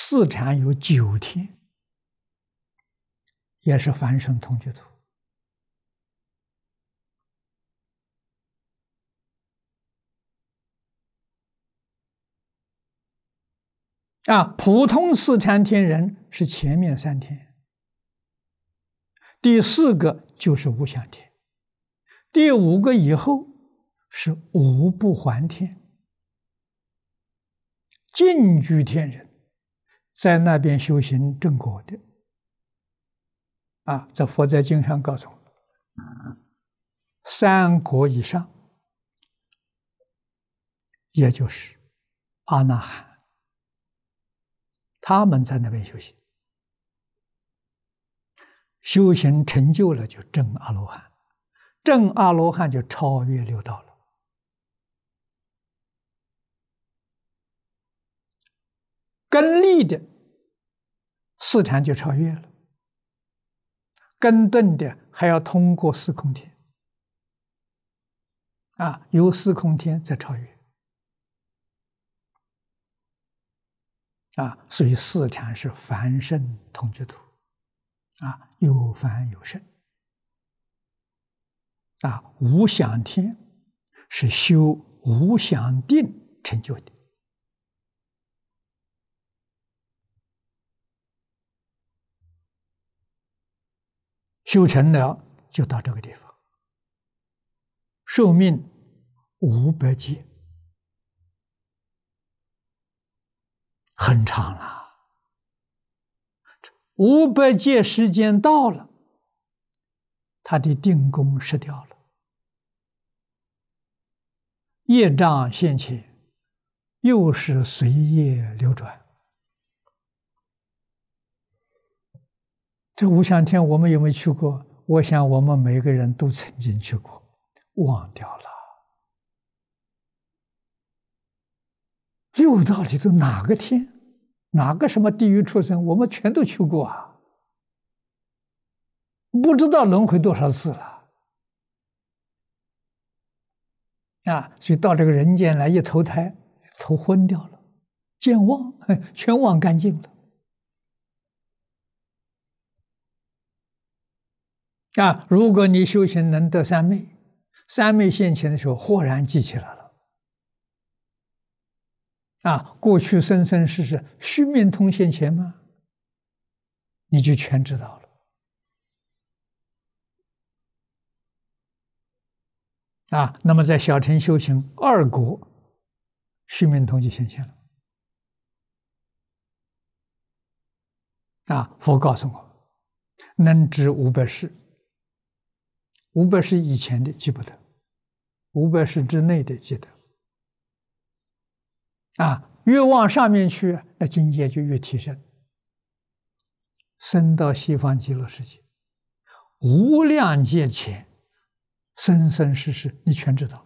四禅有九天，也是凡圣同居土。啊，普通四禅天人是前面三天，第四个就是无想天，第五个以后是无不还天，净居天人。在那边修行正果的，啊，在佛在经上告诉我，三国以上，也就是阿那含，他们在那边修行，修行成就了就正阿罗汉，正阿罗汉就超越六道了。根立的四禅就超越了，根顿的还要通过四空天，啊，由四空天再超越，啊，所以四禅是凡圣同居土，啊，有凡有圣，啊，无想天是修无想定成就的。修成了就到这个地方，寿命五百劫，很长了。五百劫时间到了，他的定功失掉了，业障现起，又是随业流转。这无想天，我们有没有去过？我想，我们每个人都曾经去过，忘掉了。六道里头哪个天，哪个什么地狱畜生，我们全都去过啊！不知道轮回多少次了，啊，所以到这个人间来一投胎，头昏掉了，健忘，全忘干净了。啊！如果你修行能得三昧，三昧现前的时候，豁然记起来了。啊，过去生生世世虚命通现前吗？你就全知道了。啊，那么在小乘修行二国，虚命通就现前了。啊，佛告诉我，能知五百事。五百世以前的记不得，五百世之内的记得。啊，越往上面去，那境界就越提升。升到西方极乐世界，无量劫前生生世世，你全知道。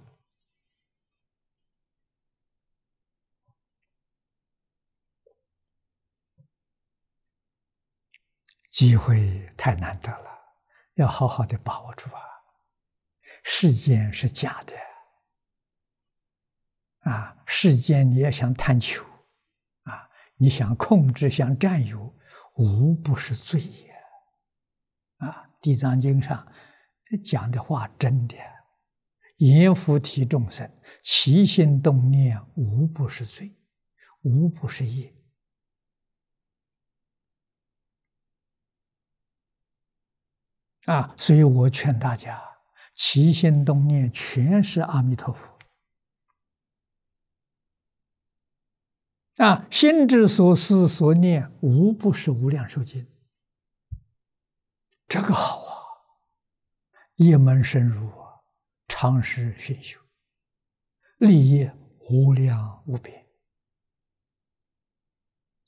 机会太难得了，要好好的把握住啊！世间是假的，啊，世间你也想贪求，啊，你想控制、想占有，无不是罪呀。啊，《地藏经》上讲的话真的，阎浮提众生起心动念，无不是罪，无不是业，啊，所以我劝大家。起心动念全是阿弥陀佛啊！心之所思所念，无不是无量寿经。这个好啊，一门深入啊，常时熏修，利业无量无边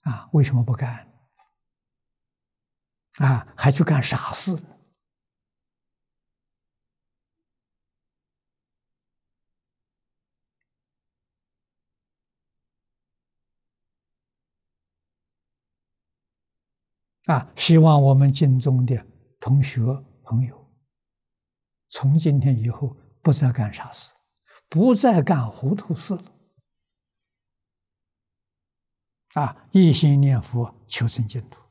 啊！为什么不干？啊，还去干傻事？啊，希望我们金钟的同学朋友，从今天以后不再干傻事，不再干糊涂事了。啊，一心念佛，求生净土。